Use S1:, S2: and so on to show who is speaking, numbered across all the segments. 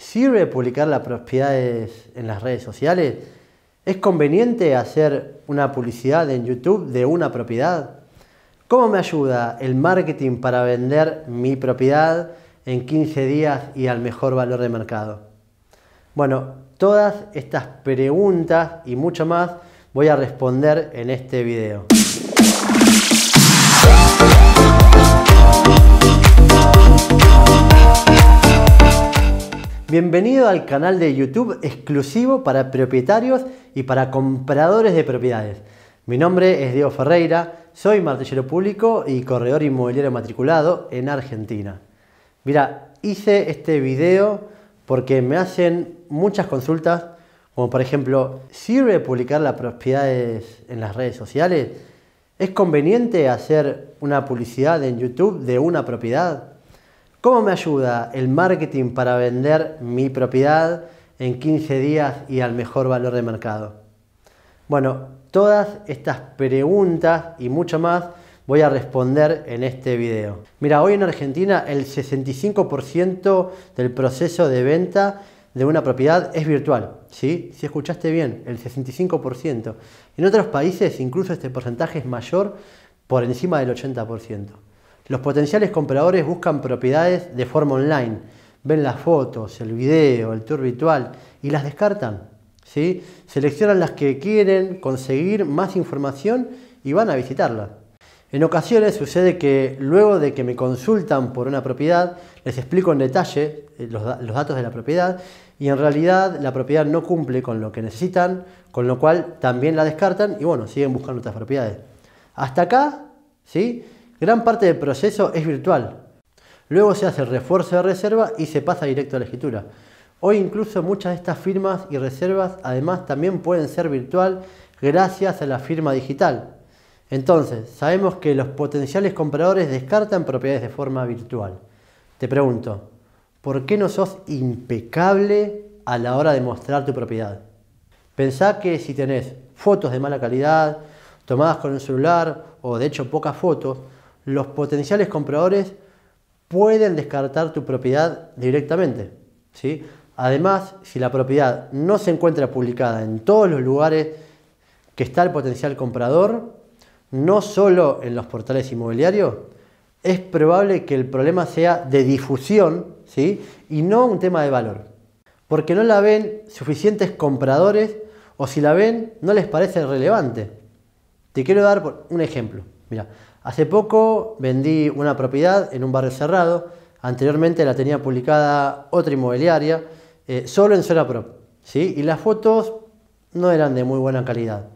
S1: ¿Sirve publicar las propiedades en las redes sociales? ¿Es conveniente hacer una publicidad en YouTube de una propiedad? ¿Cómo me ayuda el marketing para vender mi propiedad en 15 días y al mejor valor de mercado? Bueno, todas estas preguntas y mucho más voy a responder en este video. Bienvenido al canal de YouTube exclusivo para propietarios y para compradores de propiedades. Mi nombre es Diego Ferreira, soy martillero público y corredor inmobiliario matriculado en Argentina. Mira, hice este video porque me hacen muchas consultas, como por ejemplo, ¿sirve publicar las propiedades en las redes sociales? ¿Es conveniente hacer una publicidad en YouTube de una propiedad? ¿Cómo me ayuda el marketing para vender mi propiedad en 15 días y al mejor valor de mercado? Bueno, todas estas preguntas y mucho más voy a responder en este video. Mira, hoy en Argentina el 65% del proceso de venta de una propiedad es virtual, ¿sí? Si escuchaste bien, el 65%. En otros países incluso este porcentaje es mayor por encima del 80%. Los potenciales compradores buscan propiedades de forma online, ven las fotos, el video, el tour virtual y las descartan. ¿sí? Seleccionan las que quieren conseguir más información y van a visitarla. En ocasiones sucede que luego de que me consultan por una propiedad, les explico en detalle eh, los, datos de la propiedad y en realidad la propiedad no cumple con lo que necesitan, con lo cual también la descartan y bueno, siguen buscando otras propiedades. Hasta acá, ¿sí? Gran parte del proceso es virtual. Luego se hace el refuerzo de reserva y se pasa directo a la escritura. Hoy incluso muchas de estas firmas y reservas además también pueden ser virtual gracias a la firma digital. Entonces, sabemos que los potenciales compradores descartan propiedades de forma virtual. Te pregunto, ¿por qué no sos impecable a la hora de mostrar tu propiedad? Pensá que si tenés fotos de mala calidad, tomadas con el celular o de hecho pocas fotos, los potenciales compradores pueden descartar tu propiedad directamente. ¿sí? Además, si la propiedad no se encuentra publicada en todos los lugares que está el potencial comprador, no solo en los portales inmobiliarios, es probable que el problema sea de difusión ¿sí? y no un tema de valor. Porque no la ven suficientes compradores o si la ven no les parece relevante. Te quiero dar un ejemplo. Mira, Hace poco vendí una propiedad en un barrio cerrado, anteriormente la tenía publicada otra inmobiliaria, eh, solo en zona prop, ¿sí? y las fotos no eran de muy buena calidad.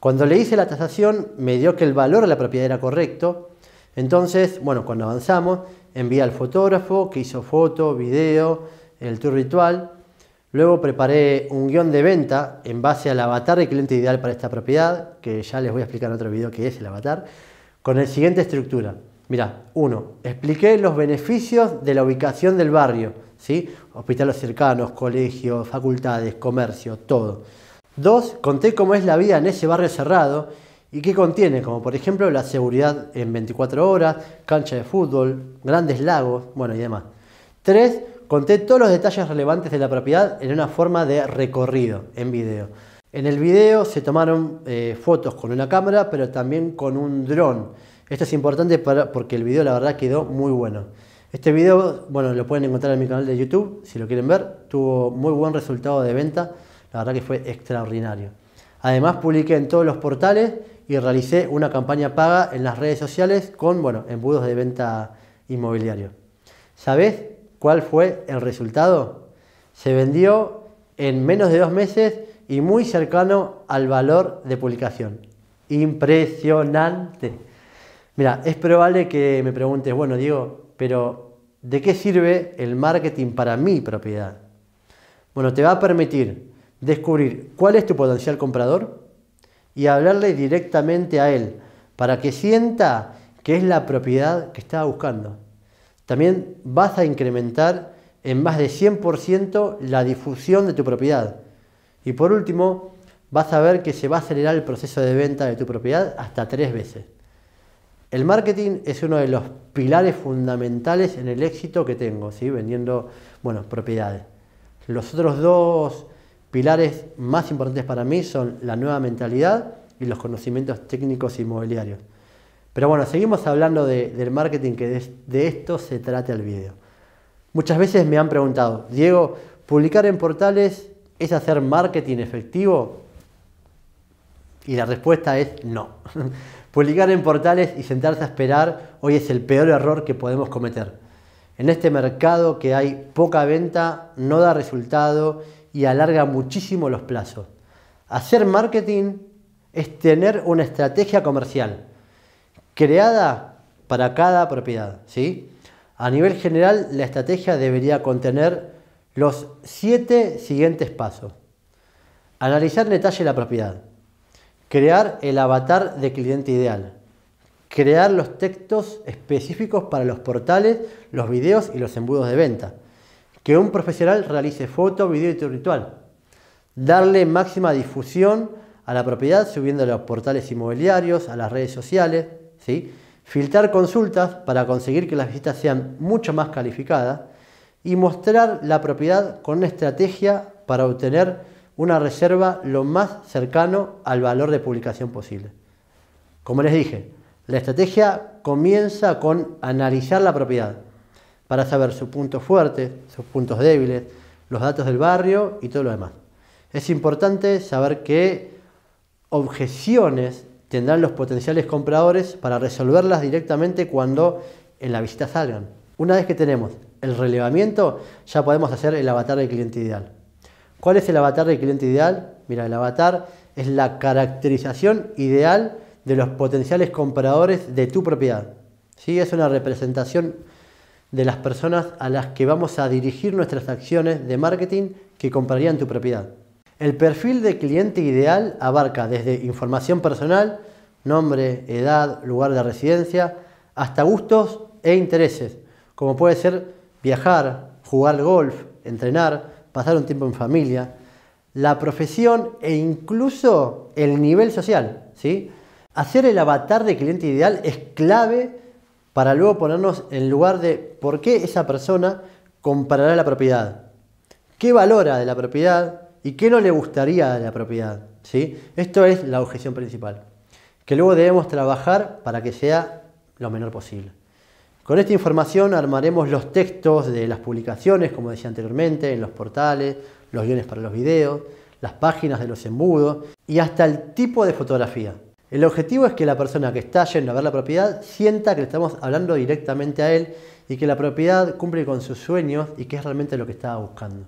S1: Cuando le hice la tasación me dio que el valor de la propiedad era correcto, entonces, bueno, cuando avanzamos envié al fotógrafo que hizo foto, video, el tour ritual, luego preparé un guión de venta en base al avatar del cliente ideal para esta propiedad, que ya les voy a explicar en otro video qué es el avatar, con la siguiente estructura. mira uno, expliqué los beneficios de la ubicación del barrio, ¿sí? hospitales cercanos, colegios, facultades, comercio, todo. Dos, conté cómo es la vida en ese barrio cerrado y qué contiene, como por ejemplo la seguridad en 24 horas, cancha de fútbol, grandes lagos, bueno y demás. Tres, conté todos los detalles relevantes de la propiedad en una forma de recorrido en video. En el video se tomaron eh, fotos con una cámara, pero también con un dron. Esto es importante porque el video la verdad quedó muy bueno. Este video, bueno, lo pueden encontrar en mi canal de YouTube, si lo quieren ver. Tuvo muy buen resultado de venta, la verdad que fue extraordinario. Además publiqué en todos los portales y realicé una campaña paga en las redes sociales con, bueno, embudos de venta inmobiliario. ¿Sabes cuál fue el resultado? Se vendió en menos de dos meses y muy cercano al valor de publicación. Impresionante. Mira, es probable que me preguntes, bueno, Diego, pero ¿de qué sirve el marketing para mi propiedad? Bueno, te va a permitir descubrir cuál es tu potencial comprador y hablarle directamente a él para que sienta que es la propiedad que está buscando. También vas a incrementar en más de 100% la difusión de tu propiedad y por último, vas a ver que se va a acelerar el proceso de venta de tu propiedad hasta tres veces. El marketing es uno de los pilares fundamentales en el éxito que tengo, ¿sí? vendiendo bueno, propiedades. Los otros dos pilares más importantes para mí son la nueva mentalidad y los conocimientos técnicos inmobiliarios. Pero bueno, seguimos hablando del marketing, que de, esto se trata el video. Muchas veces me han preguntado, Diego, publicar en portales ¿Es hacer marketing efectivo? Y la respuesta es no. Publicar en portales y sentarse a esperar hoy es el peor error que podemos cometer. En este mercado que hay poca venta, no da resultado y alarga muchísimo los plazos. Hacer marketing es tener una estrategia comercial creada para cada propiedad. ¿sí? A nivel general, la estrategia debería contener los siete siguientes pasos. Analizar en detalle la propiedad. Crear el avatar de cliente ideal. Crear los textos específicos para los portales, los videos y los embudos de venta. Que un profesional realice foto, video y ritual. Darle máxima difusión a la propiedad subiendo a los portales inmobiliarios, a las redes sociales. Filtrar consultas para conseguir que las visitas sean mucho más calificadas y mostrar la propiedad con una estrategia para obtener una reserva lo más cercano al valor de publicación posible. Como les dije, la estrategia comienza con analizar la propiedad para saber sus puntos fuertes, sus puntos débiles, los datos del barrio y todo lo demás. Es importante saber qué objeciones tendrán los potenciales compradores para resolverlas directamente cuando en la visita salgan. Una vez que tenemos el relevamiento, ya podemos hacer el avatar del cliente ideal. ¿Cuál es el avatar del cliente ideal? Mira, el avatar es la caracterización ideal de los potenciales compradores de tu propiedad. ¿Sí? Es una representación de las personas a las que vamos a dirigir nuestras acciones de marketing que comprarían tu propiedad. El perfil de cliente ideal abarca desde información personal, nombre, edad, lugar de residencia, hasta gustos e intereses, como puede ser viajar, jugar golf, entrenar, pasar un tiempo en familia, la profesión e incluso el nivel social. ¿sí? Hacer el avatar de cliente ideal es clave para luego ponernos en lugar de por qué esa persona comprará la propiedad, qué valora de la propiedad y qué no le gustaría de la propiedad. ¿sí? Esto es la objeción principal, que luego debemos trabajar para que sea lo menor posible. Con esta información armaremos los textos de las publicaciones, como decía anteriormente, en los portales, los guiones para los videos, las páginas de los embudos y hasta el tipo de fotografía. El objetivo es que la persona que está yendo a ver la propiedad sienta que estamos hablando directamente a él y que la propiedad cumple con sus sueños y que es realmente lo que estaba buscando.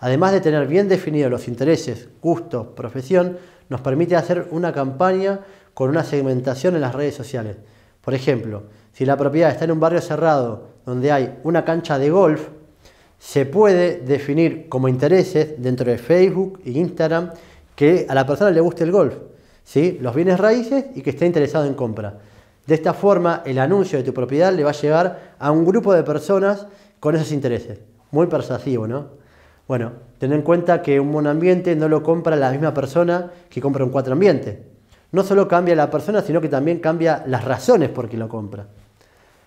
S1: Además de tener bien definidos los intereses, gustos, profesión, nos permite hacer una campaña con una segmentación en las redes sociales por ejemplo, si la propiedad está en un barrio cerrado donde hay una cancha de golf, se puede definir como intereses dentro de Facebook e Instagram que a la persona le guste el golf, ¿sí? los bienes raíces y que esté interesado en compra. De esta forma, el anuncio de tu propiedad le va a llegar a un grupo de personas con esos intereses. Muy persuasivo, ¿no? Bueno, ten en cuenta que un buen ambiente no lo compra la misma persona que compra un cuatro ambiente no solo cambia la persona, sino que también cambia las razones por qué lo compra.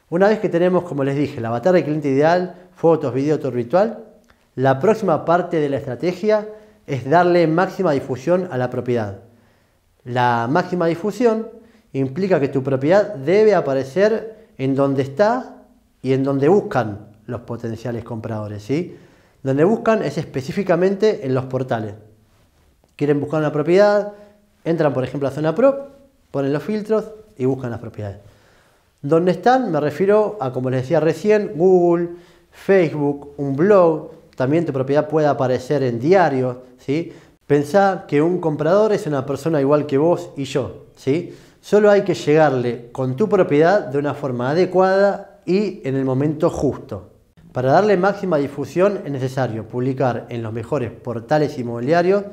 S1: Una vez que tenemos, como les dije, la avatar de cliente ideal, fotos, video, tour ritual, la próxima parte de la estrategia es darle máxima difusión a la propiedad. La máxima difusión implica que tu propiedad debe aparecer en donde está y en donde buscan los potenciales compradores. ¿sí? Donde buscan es específicamente en los portales. Quieren buscar una propiedad, Entran, por ejemplo, a zona Pro, ponen los filtros y buscan las propiedades. ¿Dónde están? Me refiero a, como les decía recién, Google, Facebook, un blog. También tu propiedad puede aparecer en diarios. ¿sí? Pensá que un comprador es una persona igual que vos y yo. ¿sí? Solo hay que llegarle con tu propiedad de una forma adecuada y en el momento justo. Para darle máxima difusión es necesario publicar en los mejores portales inmobiliarios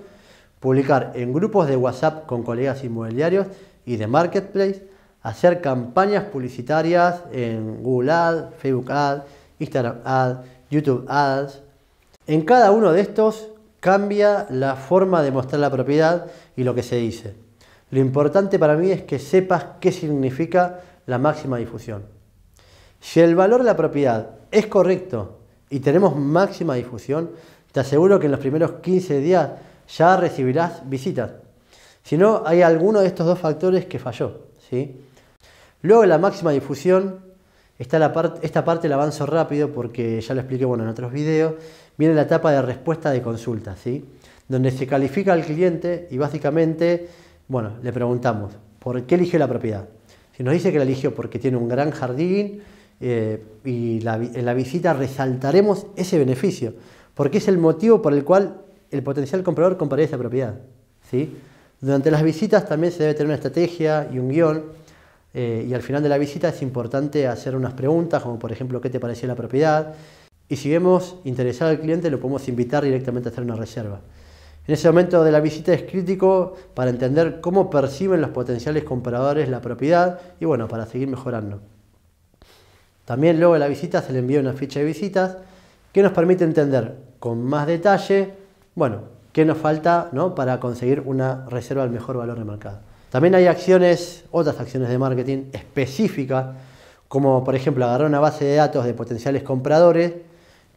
S1: publicar en grupos de WhatsApp con colegas inmobiliarios y de Marketplace, hacer campañas publicitarias en Google Ads, Facebook Ads, Instagram Ads, YouTube Ads. En cada uno de estos cambia la forma de mostrar la propiedad y lo que se dice. Lo importante para mí es que sepas qué significa la máxima difusión. Si el valor de la propiedad es correcto y tenemos máxima difusión, te aseguro que en los primeros 15 días ya recibirás visitas. Si no, hay alguno de estos dos factores que falló. ¿sí? Luego la máxima difusión, está la parte esta parte la avanzo rápido porque ya lo expliqué bueno, en otros videos, viene la etapa de respuesta de consulta, ¿sí? donde se califica al cliente y básicamente bueno, le preguntamos, ¿por qué eligió la propiedad? Si nos dice que la eligió porque tiene un gran jardín eh, y en la visita resaltaremos ese beneficio, porque es el motivo por el cual el potencial comprador compraría esa propiedad. ¿sí? Durante las visitas también se debe tener una estrategia y un guión. Eh, y al final de la visita es importante hacer unas preguntas, como por ejemplo, ¿qué te pareció la propiedad? Y si vemos interesado al cliente, lo podemos invitar directamente a hacer una reserva. En ese momento de la visita es crítico para entender cómo perciben los potenciales compradores la propiedad y bueno, para seguir mejorando. También luego de la visita se le envía una ficha de visitas que nos permite entender con más detalle bueno, ¿qué nos falta ¿no? para conseguir una reserva al mejor valor de mercado? También hay acciones, otras acciones de marketing específicas, como por ejemplo agarrar una base de datos de potenciales compradores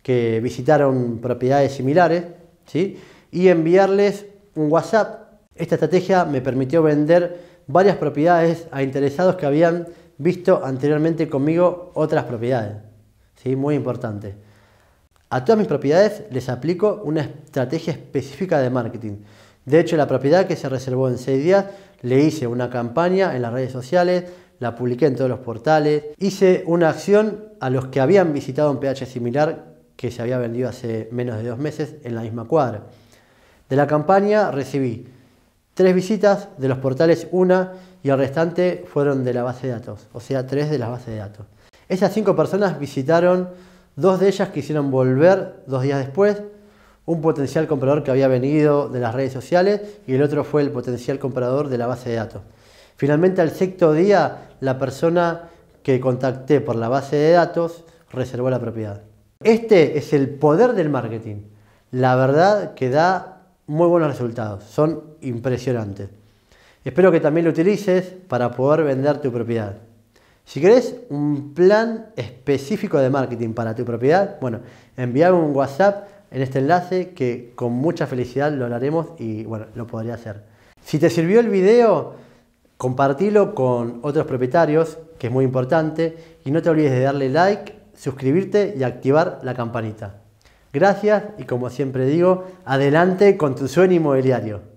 S1: que visitaron propiedades similares ¿sí? y enviarles un WhatsApp. Esta estrategia me permitió vender varias propiedades a interesados que habían visto anteriormente conmigo otras propiedades. ¿sí? Muy importante. A todas mis propiedades les aplico una estrategia específica de marketing. De hecho, la propiedad que se reservó en 6 días, le hice una campaña en las redes sociales, la publiqué en todos los portales, hice una acción a los que habían visitado un pH similar que se había vendido hace menos de dos meses en la misma cuadra. De la campaña recibí tres visitas, de los portales una y el restante fueron de la base de datos, o sea, tres de la base de datos. Esas cinco personas visitaron Dos de ellas quisieron volver dos días después. Un potencial comprador que había venido de las redes sociales y el otro fue el potencial comprador de la base de datos. Finalmente, al sexto día, la persona que contacté por la base de datos reservó la propiedad. Este es el poder del marketing. La verdad que da muy buenos resultados. Son impresionantes. Espero que también lo utilices para poder vender tu propiedad. Si querés un plan específico de marketing para tu propiedad, bueno, envíame un WhatsApp en este enlace que con mucha felicidad lo haremos y bueno, lo podría hacer. Si te sirvió el video, compartilo con otros propietarios, que es muy importante, y no te olvides de darle like, suscribirte y activar la campanita. Gracias y como siempre digo, adelante con tu sueño inmobiliario.